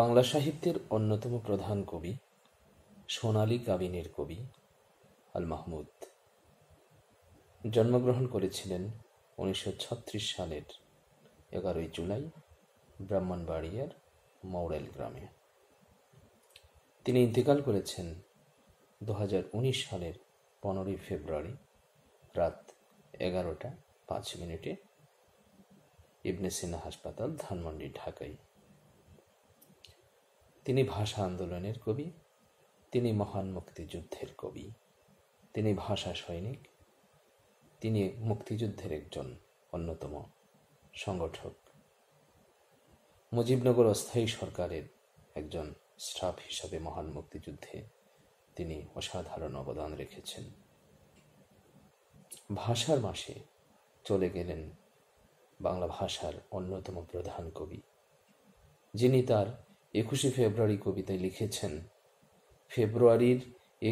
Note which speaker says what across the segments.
Speaker 1: বাংলা সাহিত্যের অন্যতম প্রধান কবি সোনালী কাবিনের কবি আল মাহমুদ জন্মগ্রহণ করেছিলেন উনিশশো সালের এগারোই জুলাই ব্রাহ্মণবাড়িয়ার মৌরাইল গ্রামে তিনি ইন্তেকাল করেছেন দু সালের পনেরোই ফেব্রুয়ারি রাত এগারোটা পাঁচ মিনিটে ইবনে সিনা হাসপাতাল ধানমন্ডি ঢাকায় তিনি ভাষা আন্দোলনের কবি তিনি মহান মুক্তিযুদ্ধের কবি তিনি ভাষা সৈনিক তিনি মুক্তিযুদ্ধের একজন অন্যতম সংগঠক মুজিবনগর অস্থায়ী সরকারের একজন স্টাফ হিসাবে মহান মুক্তিযুদ্ধে তিনি অসাধারণ অবদান রেখেছেন ভাষার মাসে চলে গেলেন বাংলা ভাষার অন্যতম প্রধান কবি যিনি তার একুশে ফেব্রুয়ারি কবিতায় লিখেছেন ফেব্রুয়ারির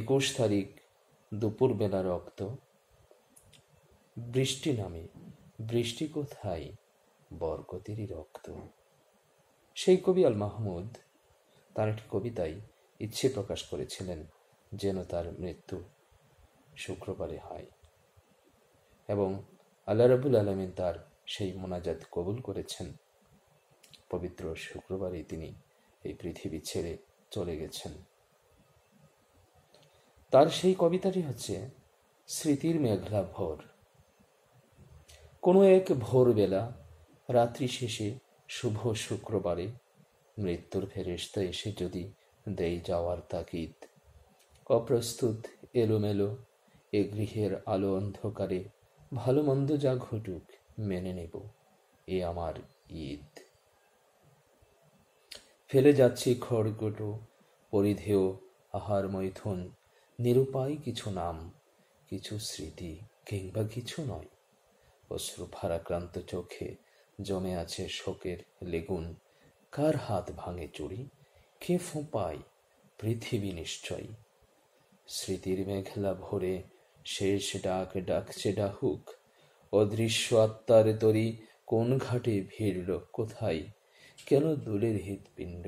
Speaker 1: একুশ তারিখ দুপুরবেলা রক্ত বৃষ্টি নামে বৃষ্টি কোথায় বরকতেরই রক্ত সেই কবি আল মাহমুদ তার একটি কবিতায় ইচ্ছে প্রকাশ করেছিলেন যেন তার মৃত্যু শুক্রবারে হয় এবং আল্লাহ রবুল আলমিন তার সেই মোনাজাত কবুল করেছেন পবিত্র শুক্রবারে তিনি এই পৃথিবী ছেড়ে চলে গেছেন তার সেই কবিতাটি হচ্ছে স্মৃতির মেঘলা ভোর কোনো এক ভোরবেলা রাত্রি শেষে শুভ শুক্রবারে মৃত্যুর ফেরেস্তা এসে যদি দেই যাওয়ার তাকিদ অপ্রস্তুত এলোমেলো এ গৃহের আলো অন্ধকারে ভালো মন্দ যা ঘটুক মেনে নেব এ আমার ঈদ ফেলে যাচ্ছি খড়গুলো পরিধেয় আহার মৈথুন নিরুপায় কিছু নাম কিছু স্মৃতি কিংবা কিছু নয় অশ্রু ভারাক্রান্ত চোখে জমে আছে শোকের লেগুন কার হাত ভাঙে চুরি কে ফোঁপায় পৃথিবী নিশ্চয় স্মৃতির মেঘলা ভরে শেষ ডাক ডাকছে ডাহুক অদৃশ্য আত্মার তরি কোন ঘাটে ভিড়ল কোথায় কেন দূরের হৃৎপিণ্ড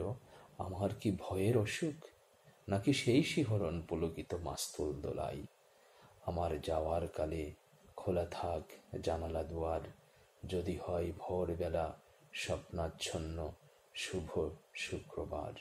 Speaker 1: আমার কি ভয়ের অসুখ নাকি সেই শিহরণ পুলকিত মাস্তুল দোলাই আমার যাওয়ার কালে খোলা থাক জানালা দুয়ার যদি হয় ভোরবেলা স্বপ্নাচ্ছন্ন শুভ শুক্রবার